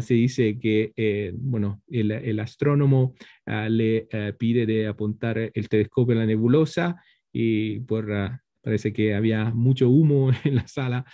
se dice que eh, bueno, el, astrónomo le pide de apuntar el telescopio a la nebulosa y por parece que había mucho humo en la sala,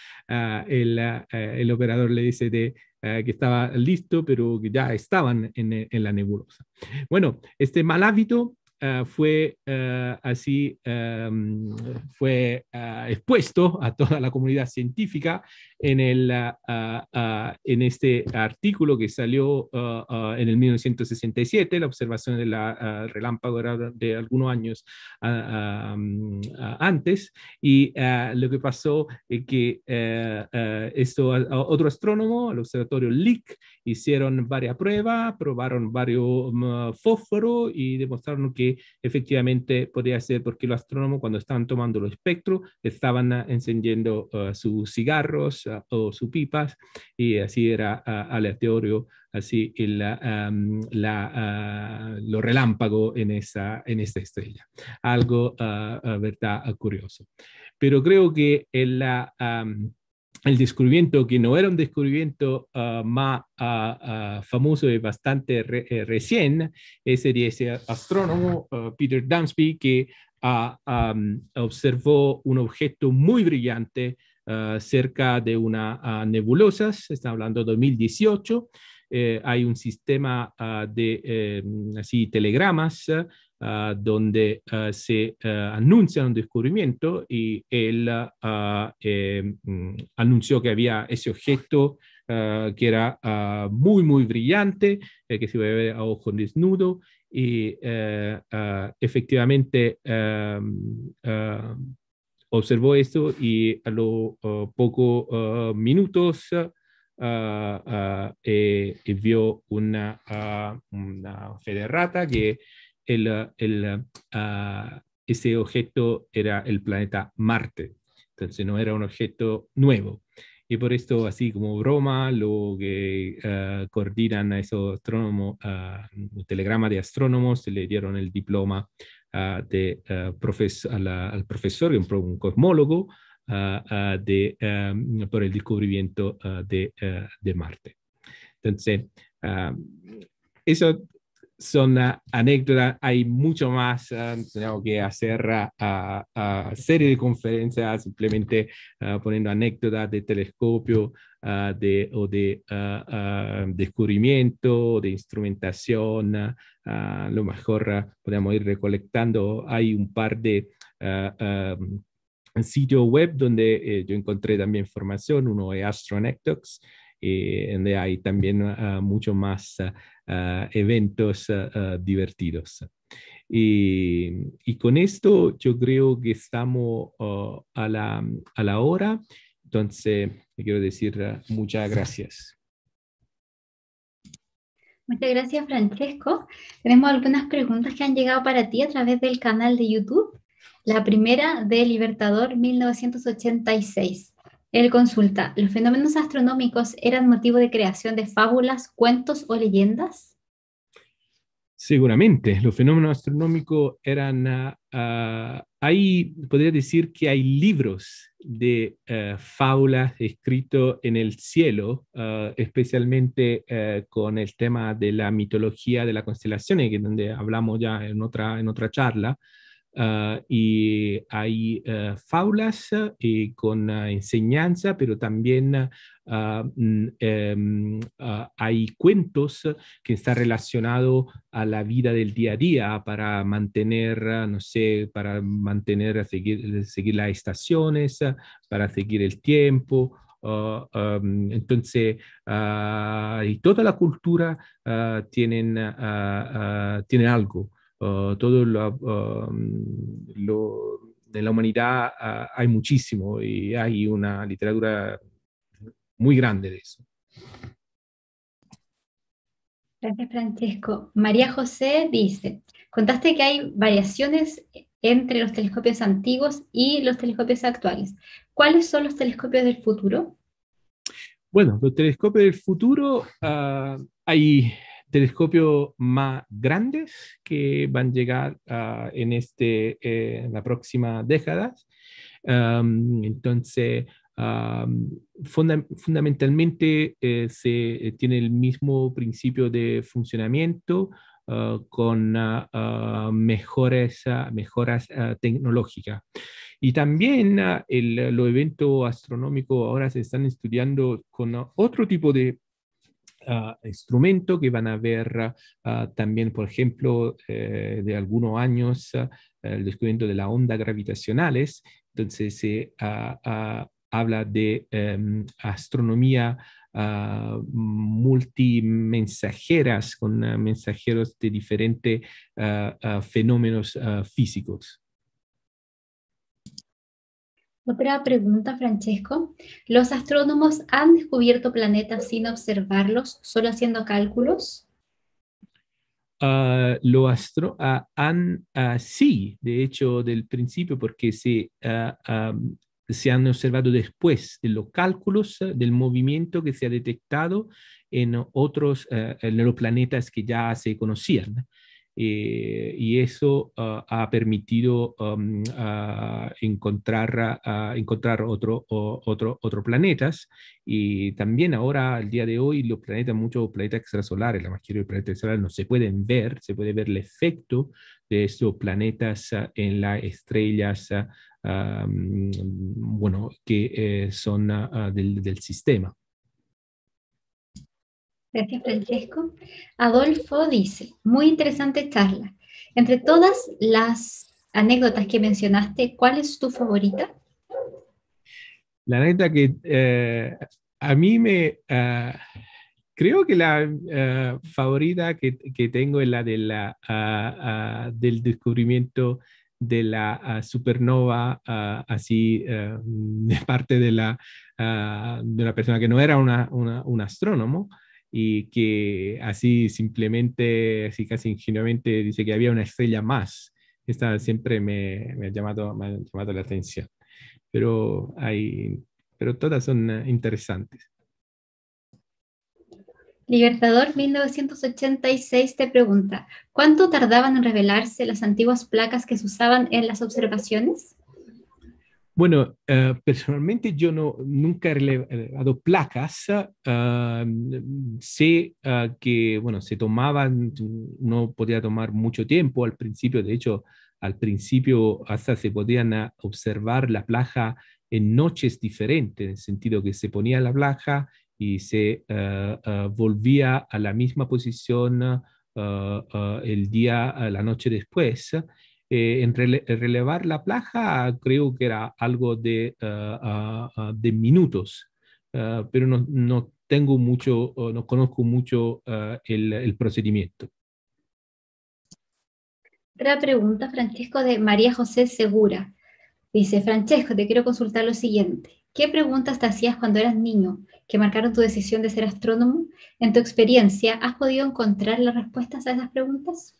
el, el, operador le dice de eh, que estaba listo, pero que ya estaban en, en la nebulosa. Bueno, este mal hábito Ah, fue ah, así, ah, mm, fue expuesto a toda la comunidad científica en, el, en este artículo que salió en el 1967, la observación de la relámpago era de algunos años mm, antes, y lo que pasó es que eh, eh, esto, otro astrónomo, el observatorio Lick, hicieron varias pruebas, probaron varios mm, fósforos y demostraron que efectivamente podría ser porque los astrónomos cuando estaban tomando los espectros estaban ah, encendiendo ah, sus cigarros ah, o sus pipas y así era aleatorio así el, la, mm, lo relámpago en esa, en esta estrella. Algo, verdad, curioso. Pero creo que la... la el descubrimiento, que no era un descubrimiento ah, más ah, ah, famoso y bastante eh, recién, es de ese astrónomo Peter Dunsby que observó un objeto muy brillante cerca de una nebulosa, se está hablando de 2018. Eh, hay un sistema de em, telegramas Ah, donde ah, se ah, anuncia un descubrimiento y él eh, mm, anunció que había ese objeto que era muy, muy brillante, eh, que se iba a ver a ojo desnudo y eh, efectivamente mm, observó esto y a los pocos minutos vio una, una federata que el, ah, ese objeto era el planeta Marte. Entonces no era un objeto nuevo. Y por esto, así como broma, lo que ah, coordinan a esos astrónomos, ah, un telegrama de astrónomos, le dieron el diploma de, al profesor, un, un cosmólogo, de, por el descubrimiento de, de, Marte. Entonces, eso son anécdotas, hay mucho más, eh, tenemos que hacer eh, a, serie de conferencias simplemente eh, poniendo anécdotas de telescopio de, o de descubrimiento, de instrumentación, a lo mejor podemos ir recolectando, hay un par de... sitios web donde yo encontré también información, uno es Astronectox, donde hay también mucho más Ah, eventos ah, ah, divertidos. Y, con esto yo creo que estamos a, la, a la hora. Entonces, quiero decir muchas gracias. Muchas gracias, Francesco. Tenemos algunas preguntas que han llegado para ti a través del canal de YouTube. La primera de Libertador 1986. Él consulta, ¿los fenómenos astronómicos eran motivo de creación de fábulas, cuentos o leyendas? Seguramente, los fenómenos astronómicos eran... ahí ah, podría decir que hay libros de eh, fábulas escritos en el cielo, ah, especialmente eh, con el tema de la mitología de las constelaciones, que donde hablamos ya en otra, en otra charla. Ah, y hay eh, faulas eh, y con ah, enseñanza, pero también ah, mm, em, hay cuentos que están relacionados a la vida del día a día para mantener, no sé, para mantener, seguir, seguir las estaciones, para seguir el tiempo, em, entonces, y toda la cultura uh, tienen, tienen algo eh, todo eh, lo, de la humanidad eh, hay muchísimo y hay una literatura muy grande de eso. Gracias, Francesco. María José dice, contaste que hay variaciones entre los telescopios antiguos y los telescopios actuales. ¿Cuáles son los telescopios del futuro? Bueno, los telescopios del futuro hay telescopios más grandes que van a llegar ah, en, este, eh, la próxima década. entonces, fundamentalmente eh, se eh, tiene el mismo principio de funcionamiento ah, con ah, mejoras tecnológicas. Y también los eventos astronómicos ahora se están estudiando con otro tipo de instrumento que van a ver ah, ah, también, por ejemplo, eh, de algunos años, ah, el descubrimiento de las ondas gravitacionales. Entonces se habla de em, astronomía multimensajeras, con mensajeros de diferentes fenómenos físicos. Otra pregunta, Francesco. ¿Los astrónomos han descubierto planetas sin observarlos, solo haciendo cálculos? Ah, astro ah, ah, sí, de hecho, del principio, porque se, se han observado después de los cálculos eh, del movimiento que se ha detectado en otros, eh, en planetas que ya se conocían. Eh, y eso ah, ha permitido ah, encontrar, otros encontrar otro, planetas y también ahora, al día de hoy, los planetas, muchos planetas extrasolares, la mayoría de los planetas extrasolares no se pueden ver, se puede ver el efecto de estos planetas ah, en las estrellas, bueno, que eh, son del sistema. Gracias, Francesco. Adolfo dice, muy interesante charla. Entre todas las anécdotas que mencionaste, ¿cuál es tu favorita? La anécdota que eh, a mí me... Eh, creo que la eh, favorita que, tengo es la, de ah, ah, del descubrimiento de la ah, supernova, así de parte de la, de persona que no era un astrónomo, y que así simplemente, así casi ingenuamente dice que había una estrella más. Esta siempre me, ha, llamado, llamado la atención. Pero, hay, pero todas son eh, interesantes. Libertador 1986 te pregunta, ¿cuánto tardaban en revelarse las antiguas placas que se usaban en las observaciones? Bueno, eh, personalmente yo nunca he relevado eh, placas. Ah, mm, sé ah, que, bueno, se tomaban, no podía tomar mucho tiempo al principio, de hecho, al principio hasta se podían ah, observar la plaja en noches diferentes, en el sentido que se ponía la placa y se volvía a la misma posición el día, la noche después eh, entre eh, relevar la plaja creo que era algo de, ah, ah, ah, de minutos, pero no, tengo mucho, no conozco mucho el, el, procedimiento. Otra pregunta, Francesco, de María José Segura. Dice, Francesco, te quiero consultar lo siguiente. ¿Qué preguntas te hacías cuando eras niño que marcaron tu decisión de ser astrónomo? En tu experiencia, ¿has podido encontrar las respuestas a esas preguntas?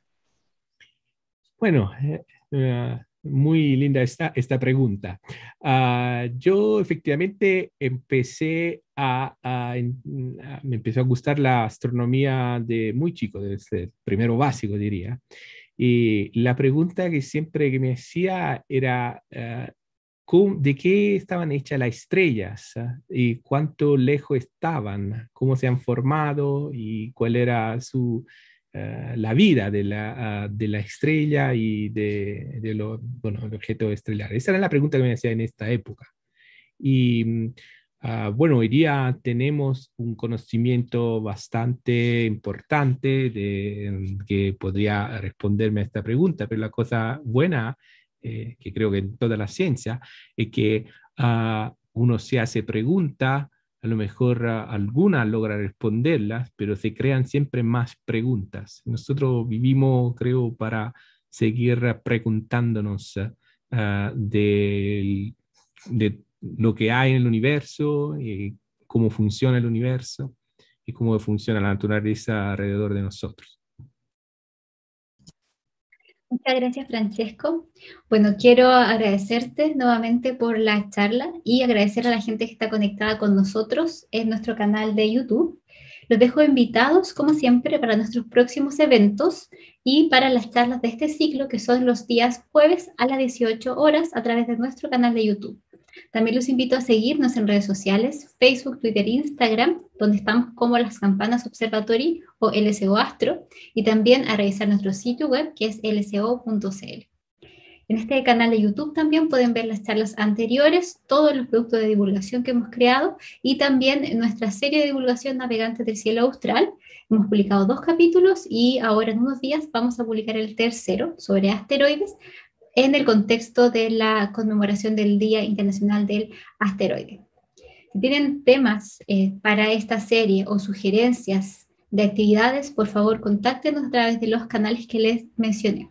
Bueno, eh, eh, muy linda esta, esta pregunta. Ah, yo efectivamente empecé a, me empezó a gustar la astronomía de muy chico, desde primero básico diría. Y la pregunta que siempre que me hacía era, eh, ¿de qué estaban hechas las estrellas? Ah, ¿Y cuánto lejos estaban? ¿Cómo se han formado? ¿Y cuál era su Ah, la vida ah, de la, estrella y de, lo, objeto estelar. Esa era la pregunta que me hacía en esta época. Y mm, ah, bueno, hoy día tenemos un conocimiento bastante importante de, mm, que podría responderme a esta pregunta, pero la cosa buena, eh, que creo que en toda la ciencia, es que uno se hace pregunta a lo mejor alguna logra responderlas, pero se crean siempre más preguntas. Nosotros vivimos, creo, para seguir preguntándonos ah, ah, de, de, lo que hay en el universo, y eh, cómo funciona el universo y cómo funciona la naturaleza alrededor de nosotros. Muchas gracias, Francesco. Bueno, quiero agradecerte nuevamente por la charla y agradecer a la gente que está conectada con nosotros en nuestro canal de YouTube. Los dejo invitados, como siempre, para nuestros próximos eventos y para las charlas de este ciclo, que son los días jueves a las 18 horas a través de nuestro canal de YouTube. También los invito a seguirnos en redes sociales, Facebook, Twitter, Instagram, donde estamos como las campanas observatory o LCO Astro, y también a revisar nuestro sitio web que es lco.cl. En este canal de YouTube también pueden ver las charlas anteriores, todos los productos de divulgación que hemos creado y también nuestra serie de divulgación Navegantes del Cielo Austral. Hemos publicado dos capítulos y ahora en unos días vamos a publicar el tercero sobre asteroides, en el contexto de la conmemoración del Día Internacional del Asteroide. Si tienen temas eh, para esta serie o sugerencias de actividades, por favor, contáctenos a través de los canales que les mencioné.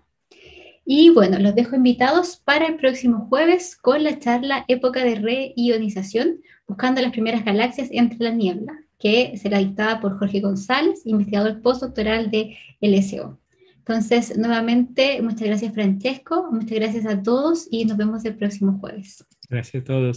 Y bueno, los dejo invitados para el próximo jueves con la charla Época de Reionización, buscando las primeras galaxias entre la niebla, que será dictada por Jorge González, investigador postdoctoral de LSO. Entonces, nuevamente, muchas gracias Francesco, muchas gracias a todos y nos vemos el próximo jueves. Gracias a todos.